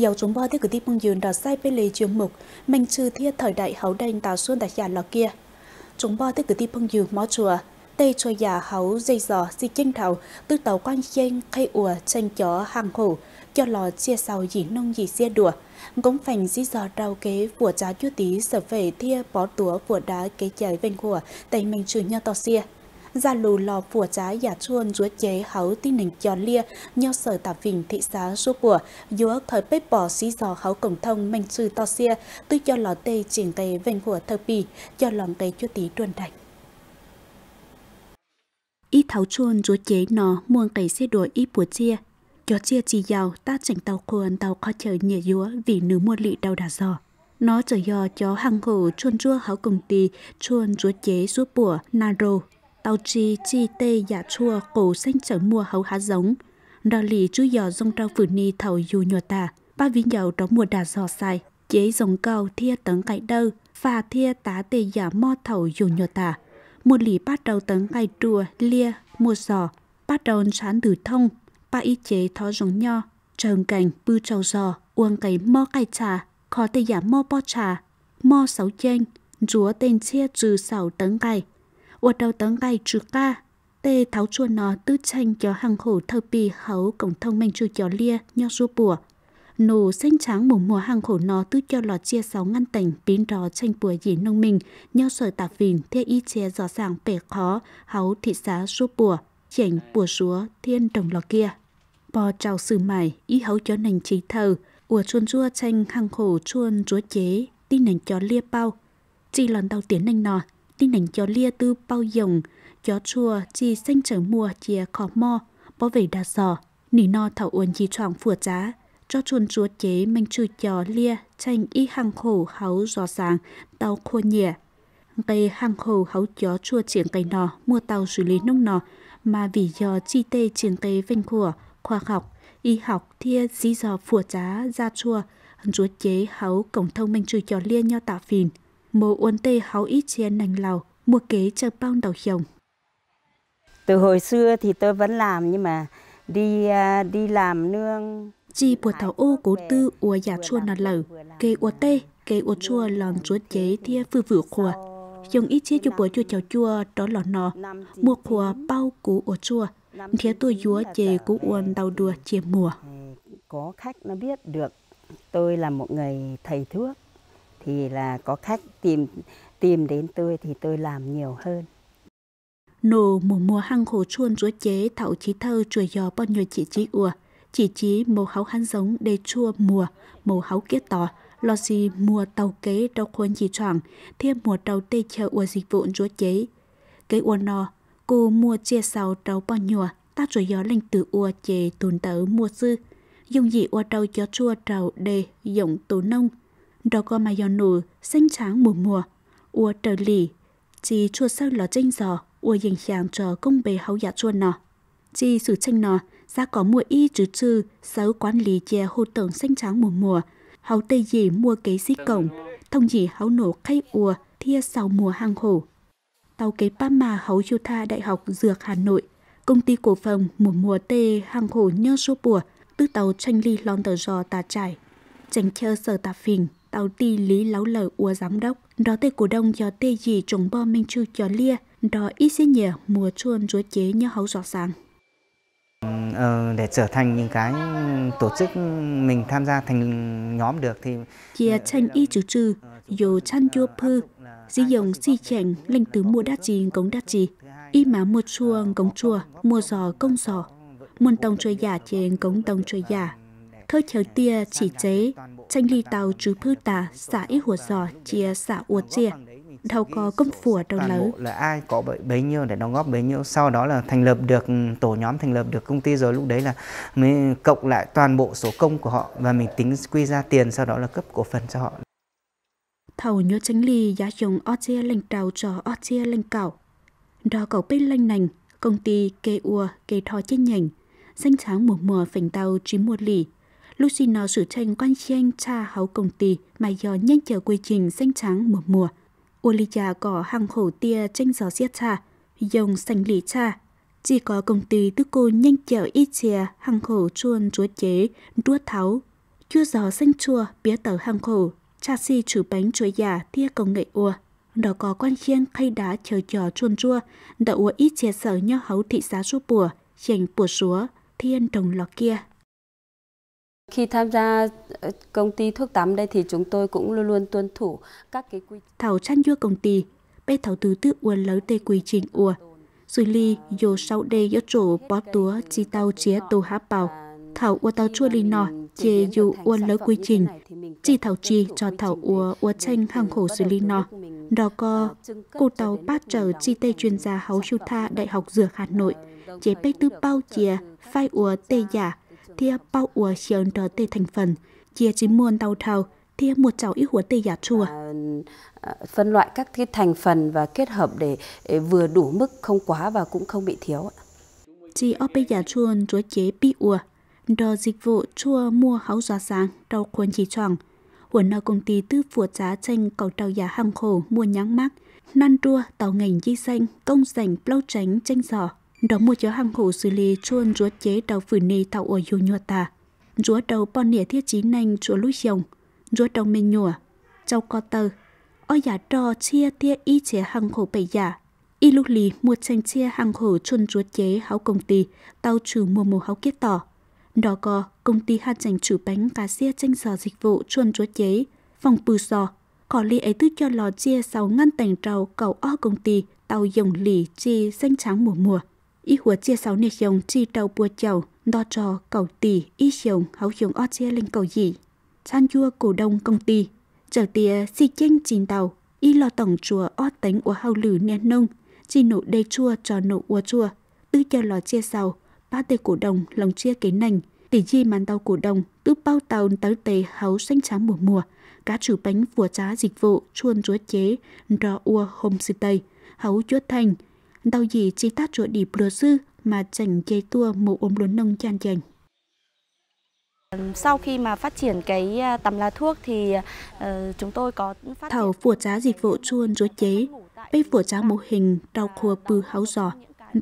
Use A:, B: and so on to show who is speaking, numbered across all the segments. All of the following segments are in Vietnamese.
A: giàu chúng bo thế cử tiếp mong dường đỏ sai bê lì trường mục mình trừ thiết thời đại hậu đành tào xuân đặc giả lò kia chúng bo thế cử tiếp mong dường mó chùa tây cho giả hấu dây giò si chênh thảo tư tàu quang chênh khay ùa tranh chó hàng hổ cho lò chia sau dì nông dì xia đùa cũng phành dì giò đau kế của trá chú tí sở về thia bó túa của đá kế trái vênh hùa tay mình trừ nhau to xia ra lù lò phùa giá giả chuôn chúa chế hấu tin nình cho lia nhau sở tạp vịnh thị xã rô của dúa thời bếp bỏ xí giò hấu cổng thông manh sư to xia tuy cho lò tê chỉnh tê vênh của thơ bì cho lòng cây chúa tí đuôn đành y tháo chuôn chúa chế nó muông cây xe đuổi y bùa chia cho chia chi giàu ta chỉnh tàu khuôn tàu khó chờ nhẹ dúa vì nữ mua lị đau đà giò nó trở do cho hàng hồ chuôn chua háo công ty chuôn chúa chế giúp bùa naro tàu chi chi tê giả dạ chua cổ xanh chở mua hấu há giống. Đó lì chú giò dông rau phủ ni thầu dù nhòa tà, ba ví dầu trong mùa đà giò xài. chế giống cầu thia tấn cậy đâu, và thia tá tê giả dạ mo thầu dù nhòa tà. Một lì bắt đầu tấn cậy trùa, lia, mùa giò, bắt đầu sán từ thông, ba y chế thó giống nho, trồng cành bư trầu giò, uống cấy mo cay trà, khó tê giả dạ mo po trà, mo sáu chênh, chúa tên chia trừ sầu tấn cậy, 我 đầu tấn gai trừ ca tê tháo chua nó tư tranh cho hàng khổ thơ bì hấu cổng thông minh chu chó lia nho rua bùa nổ xanh trắng mùa mùa hàng khổ nó tư cho lò chia sáu ngăn tỉnh bín đó tranh bùa dì nông mình nho sợi tạc vìn theo y chế rõ ràng bể khó hấu thị xá rua bùa chảnh bùa súa thiên đồng lò kia bò trào sử mải y hấu cho nành trí thờ ủa chuôn chua tranh hàng khổ chuôn chúa chế tin nành chó lia bao chi lòn đầu tiến nành nọ tin đánh cho lia tư bao dòng, chó chua chi xanh trở mùa chia khó mò, bảo vệ đa sò, nỉ no thảo uốn chi choàng phùa giá, cho chuồn chúa chế mình trừ chó lia tranh y hàng khổ háu gió sáng, tàu khô nhẹ. Cây hàng khổ háu chó chua triển cây nò, mua tàu xử lý nông nò, mà vì do chi tê triển cây vinh của, khoa học, y học thia dí dò phùa giá ra chua, chúa chế háu cổng thông mình trừ chó lia nho tạo phìn mô uốn tê háo ít chia nành lào, mua kế chờ bao đầu hiồng. Từ hồi xưa thì tôi vẫn làm nhưng mà đi à, đi làm nương. Chỉ của thảo ô cố tư ua giả chua nà lở, kê ua tê, kê ua chua lòn chuốt chế thia phư vử khùa. Dùng ít chia cho bữa chua chào chua đó lò nọ, mua khùa bao cú ua chua, thế tôi dúa chề cú uôn đau đùa chia mùa. Có khách nó biết được tôi là một người thầy thuốc thì là có khách tìm tìm đến tôi thì tôi làm nhiều hơn nô mùa mùa hăng hồ chuôn chúa chế thảo chí thơ chùa giò bao nhiêu chỉ chí ùa chỉ chí màu háo hắn giống đê chua mùa màu háo kết tỏ lo gì mùa tàu kế đau khuôn chỉ choảng thêm mùa tàu tê chờ ùa dịch vụ chúa chế cái ùa nò cô mùa chia sầu tàu bao nhiêu ta chùa gió linh từ ùa chế tồn tớ mùa sư dùng gì ùa tàu cho chua tàu đê dụng tù nông đó có mà xanh tráng mùa mùa ua trở lì chi chua sơ lò chanh giò ua dành hàng cho công bề hậu dạ chua nọ chi sự chanh nọ ra có mua y chứ trừ sớ quán lý chè hô tưởng xanh tráng mùa mùa hậu tây gì mua kế xí cổng thông gì hậu nổ khay ua thia sau mùa hàng hổ tàu kế ba mà hậu chu tha đại học dược hà nội công ty cổ phần mùa mùa tê hàng hổ nhơ số bùa tư tàu tranh ly lon tờ giò tà trải tránh chơ sở tà phình tàu tì lý lão lở ua giám đốc. Đó tê cổ đông cho tê gì trồng bò minh chư cho lia, đó ít xế nhờ mùa chuôn chúa chế như hấu rõ ràng.
B: Ờ, để trở thành những cái tổ chức mình tham gia thành nhóm được thì...
A: Chia tranh ờ, y trừ trừ, dù chăn chua pư, dĩ dòng si chèn lệnh tứ mùa đá trì cống đá trì, y má mùa chua cống chua, mùa giò công giò, muôn tông chơi giả trên cống tông chơi giả. Thơ chờ tia chỉ chế, tranh ly tàu chú phư tà xã ít hùa giò chia xã ua chia đầu có công phủa đầu lớn
B: là ai có bấy nhiêu để đóng góp bấy nhiêu sau đó là thành lập được tổ nhóm thành lập được công ty rồi lúc đấy là mới cộng lại toàn bộ số công của họ và mình tính quy ra tiền sau đó là cấp cổ phần cho họ
A: thầu nhớ tránh ly giá dùng o chia lành trào cho o chia lành cảo đó cầu bên lành nành công ty kê ua kê thò trên nhành danh tráng mùa mùa phành tàu chỉ mua lì Lucy nó sử tranh quan chiêng cha hấu công ty mà do nhanh chờ quy trình xanh trắng mùa mùa. Olivia có hàng khổ tia tranh gió giết cha, dòng xanh lý cha. Chỉ có công ty tức cô nhanh chờ ít chìa hàng khổ chuôn chúa chế, đua tháo. Chua gió xanh chua, bía tờ hàng khổ, cha si chủ bánh chuối già tia công nghệ ua đó có quan khiên khay đá chờ chờ chuôn chua, đậu ít chia sở nhau hấu thị giá rút bùa, chành bùa súa, thiên đồng lọ kia. Khi tham gia ờ, công ty thuốc tắm đây thì chúng tôi cũng luôn luôn tuân thủ các cái quy Thảo chăn dưa công ty, bê thảo tứ tự uốn lấy tê quy trình ua. Rồi ly, dồ sau đây do chỗ bó túa chi tao chía tô há bào. Thảo ua tao chua ly nọ, chê dù uốn lấy quy trình. Chi thảo chi cho thảo ua ua tranh hàng khổ xử lý nọ. Đó có cô tàu bát trở chi tê chuyên gia Háu Chu Tha Đại học Dược Hà Nội. Chế bê tư bao chìa, phai ua tê giả, thia bao ua xiên trở tê thành phần chia chín muôn tàu thầu thia một cháu ít hùa tê giả chùa à, à, phân loại các cái thành phần và kết hợp để, để vừa đủ mức không quá và cũng không bị thiếu chỉ ở bây giờ chuồn chúa chế bị ua đồ dịch vụ chua mua háo giá sáng đầu khuôn chỉ tròn huấn ở công ty tư phụ giá tranh cầu tàu giả hàng khổ mua nhắn mắc nan chua tàu ngành di xanh công sành plau tránh tranh giỏ đó mua cho hàng hồ xử lý chôn chúa chế đầu phủ nê tạo ở yêu nhua ta chúa đầu bọn nỉa thiết chí nành chúa lúi dòng chúa đầu mình nhua châu co tơ ở giả trò chia tia y chế hàng hồ bảy giả y lúc lì mua tranh chia hàng hồ chôn chúa chế háo công ty tàu trừ mua mù háo kết tỏ đó có công ty hạt dành chủ bánh cá xia tranh sò dịch vụ chôn chúa chế phòng bù sò có lì ấy tư cho lò chia sáu ngăn tành trầu cầu o công ty tàu dòng lì chi xanh trắng mùa mùa ý hùa chia sáu nè dùng chi đầu bùa chầu đo trò cầu tì ý dùng hấu dùng o chia lên cầu gì chan chua cổ đông công ty trở tìa si chanh chín tàu ý lo tổng chùa o tính của hậu lử nè nông chi nổ đầy chua cho nổ ua chua tư cho lò chia sáu ba tê cổ đồng lòng chia cái nành tỷ chi màn tàu cổ đồng tư bao tàu tới tề hấu xanh trắng mùa mùa cá chủ bánh phùa trá dịch vụ chuôn chúa chế rò ua hôm sư tây hấu chúa thành đau gì chỉ tát chỗ đi bừa sư mà chảnh dây tua mù ôm lún nông chan chành. Sau khi mà phát triển cái à, tầm lá thuốc thì uh, chúng tôi có phát Thảo phủa giá dịch vụ chuôn rối chế, bây phủa giá mô hình đau khua bư háo giò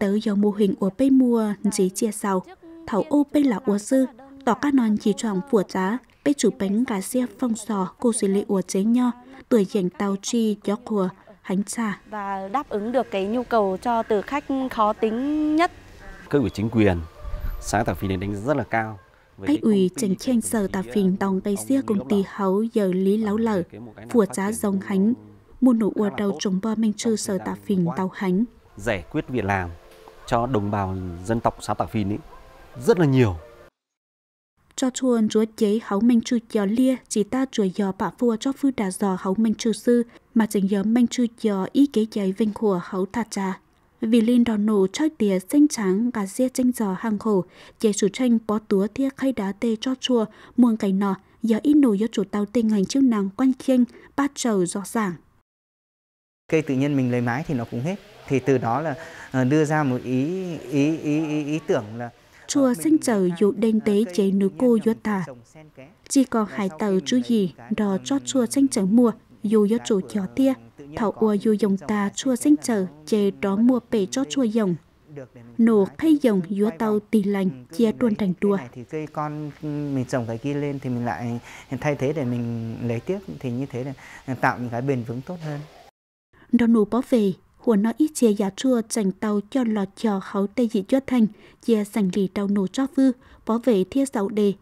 A: tới do mô hình của bây mua dí chia sau. Thảo ô bây là ua sư, tỏ các non chỉ trọng phủa giá, bây chủ bánh gà xe phong sò cô xử lý ua chế nho, tuổi dành tàu chi cho khua, hánh Sa. Và đáp ứng được cái nhu cầu cho từ khách khó tính nhất.
B: cơ ủy chính quyền, xã Tà Phìn đánh rất là cao. Cách
A: ủy chánh trên sở tà phình đong cây xia công ty hấu giờ lý láo lở, phùa giá dòng hánh, mua nổ ua đầu trống bơ minh trư sở tà phình tàu hánh.
B: Giải quyết việc làm cho đồng bào dân tộc xã tà phìn ấy rất là nhiều
A: cho chuồn chúa chế hấu mình chư gió lia chỉ ta chúa gió bà vua cho phu đà gió hấu mình chư sư mà chính gió mình chư gió ý kế giấy vinh của hấu thà trà vì linh đòn nổ cho tía xanh trắng gà dê chanh giò hàng khổ chế chủ tranh bó túa thia khay đá tê cho chùa muôn cày nọ giờ ít nổ do chủ tàu tình hành chiêu nàng quanh khiêng ba trầu rõ ràng
B: cây tự nhiên mình lấy mái thì nó cũng hết thì từ đó là ờ, đưa ra một ý ý ý ý, ý tưởng là
A: chùa sinh chờ dụ đền tế chế nữ cô yếu ta Chỉ có hai tờ chú gì đó cho chùa sinh chờ mua, dù do chủ chó tia, thảo ua dù dòng ta chùa sinh chờ chế đó mua bể cho chùa dòng. Nổ cây dòng yếu tàu tì lành, chia tuôn thành đùa.
B: Thì cây con mình trồng cái kia lên thì mình lại thay thế để mình lấy tiếp, thì như thế là tạo những cái bền vững tốt hơn.
A: Đó nụ bó về, nó ít chia giá chua chẳng tàu cho lọt cho khấu tây dị cho thành, chia sành lì tàu nổ cho vư, bó về thia sáu đề.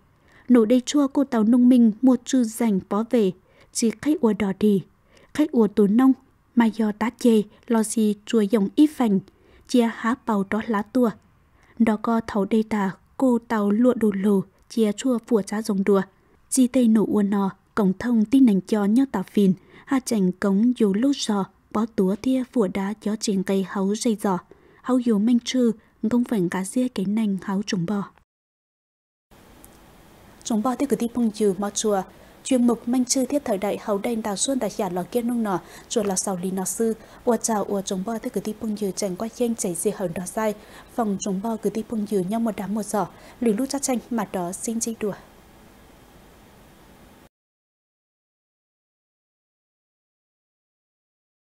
A: Nổ đây chua cô tàu nông minh mua chư dành bó về, chỉ khách ua đỏ đi. Khách ua tù nông, mà do tá chê, lo gì chua dòng ít phành, chia há bào đó lá tua. Đó có thấu đây tà, cô tàu lụa đồ lù, chia chua phùa giá dòng đùa. Di tây nổ ua nò, cổng thông tin nành cho nhau tà phìn, ha chành cống dù lúc sò, bó túa thia phủ đá gió trên cây hấu dây giỏ hấu yếu minh trừ công phảnh cá dê cái nành hấu trúng bò trúng bò thì cử đi bông dừ mò chùa chuyên mục minh trừ thiết thời đại hấu đen đào xuân đã giả lò kia nung nọ chùa là sầu lý nọ sư ua chào ua trúng bò thì cử đi bông dừ chành qua khen chảy dê hở đỏ sai phòng trúng bò cử đi bông dừ nhau một đám một giỏ lì lút chắc tranh mà đó xin chi đùa